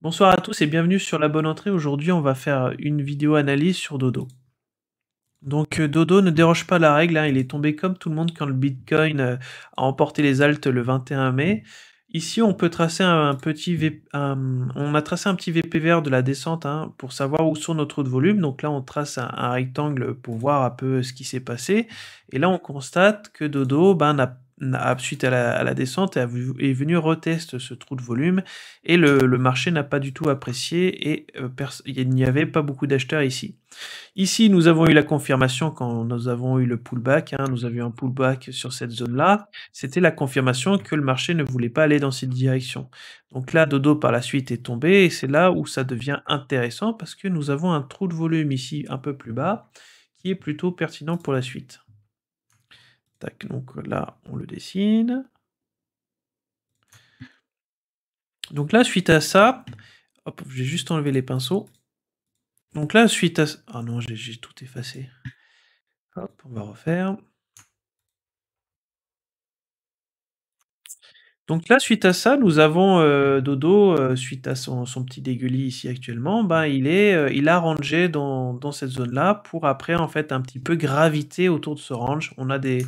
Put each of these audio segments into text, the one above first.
Bonsoir à tous et bienvenue sur la bonne entrée. Aujourd'hui, on va faire une vidéo analyse sur Dodo. Donc euh, Dodo ne déroge pas la règle, hein. il est tombé comme tout le monde quand le Bitcoin euh, a emporté les altes le 21 mai. Ici, on peut tracer un petit on a tracé un petit VPVR de la descente hein, pour savoir où sont nos trous de volume. Donc là, on trace un, rectangle pour voir un peu ce qui s'est passé. Et là, on constate que Dodo ben, n'a suite à la, descente, est, est venu retester ce trou de volume et le, marché n'a pas du tout apprécié et euh, il n'y avait pas beaucoup d'acheteurs ici. Ici, nous avons eu la confirmation quand nous avons eu le pullback, hein. nous nous eu un pullback sur cette zone-là, c'était la confirmation que le marché ne voulait pas aller dans cette direction. Donc là, Dodo par la suite est tombé et c'est là où ça devient intéressant parce que nous avons un trou de volume ici un peu plus bas qui est plutôt pertinent pour la suite donc là, on le dessine. Donc là, suite à ça, hop, j'ai juste enlevé les pinceaux. Donc là, suite à... Ah non, j'ai tout effacé. Hop, on va refaire. Donc là, suite à ça, nous avons euh, Dodo, euh, suite à son, petit dégueulis ici actuellement, ben, il, est, euh, il a rangé dans, cette zone-là pour après, en fait, un petit peu graviter autour de ce range. On a des,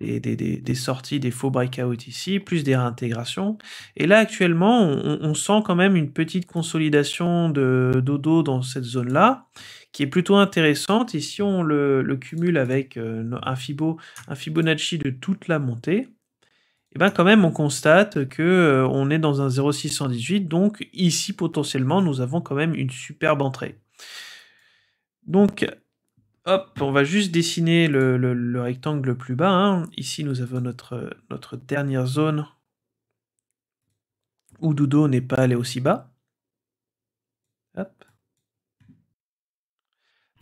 des, sorties, des faux breakouts ici, plus des réintégrations. Et là, actuellement, on, sent quand même une petite consolidation de Dodo dans cette zone-là qui est plutôt intéressante. Ici, on le, cumule avec un Fibonacci de toute la montée et eh ben quand même on constate que euh, on est dans un 0,618, donc ici potentiellement nous avons quand même une superbe entrée. Donc hop, on va juste dessiner le, rectangle le plus bas. Hein. Ici nous avons notre, dernière zone où Dodo n'est pas allé aussi bas.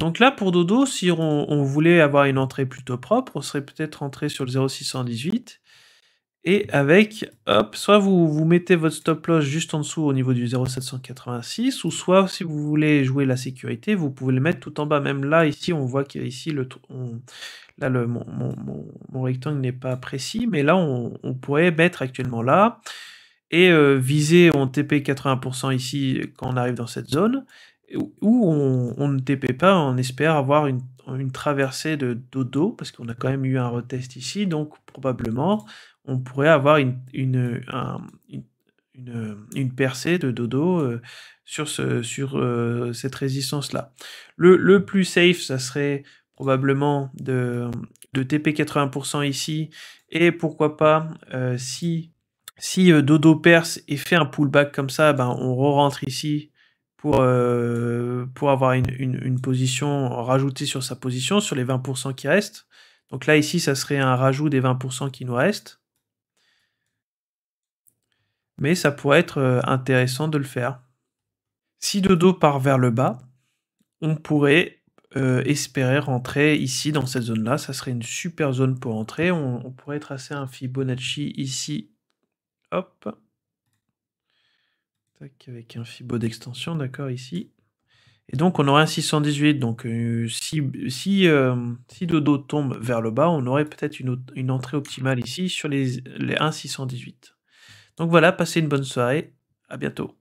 Donc là, pour Dodo, si on, on, voulait avoir une entrée plutôt propre, on serait peut-être entré sur le 0618. Et avec, hop, soit vous, vous mettez votre stop loss juste en dessous au niveau du 0,786, ou soit si vous voulez jouer la sécurité, vous pouvez le mettre tout en bas. Même là, ici, on voit qu'ici, ici le. là, le, mon, rectangle n'est pas précis, mais là, on, pourrait mettre actuellement là et euh, viser on TP 80% ici quand on arrive dans cette zone, ou on, on, ne TP pas, on espère avoir une, une traversée de dodo, parce qu'on a quand même eu un retest ici, donc probablement on pourrait avoir une, une, percée de dodo euh, sur, ce, sur euh, cette résistance-là. Le, plus safe, ça serait probablement de, de TP 80% ici, et pourquoi pas, euh, si, si dodo perce et fait un pullback comme ça, ben, on re-rentre ici pour, pour avoir une, une, position rajoutée sur sa position, sur les 20% qui restent. Donc là, ici, ça serait un rajout des 20% qui nous restent mais ça pourrait être euh, intéressant de le faire. Si Dodo dos part vers le bas, on pourrait euh, espérer rentrer ici dans cette zone-là. Ça serait une super zone pour entrer. On, pourrait tracer un Fibonacci ici. Hop. avec un Fibo d'extension, d'accord, ici. Et donc on aurait un 618. Donc euh, si, si, tombe vers le bas, on aurait peut-être une, une, entrée optimale ici sur les, les 1,618. Donc voilà, passez une bonne soirée, à bientôt.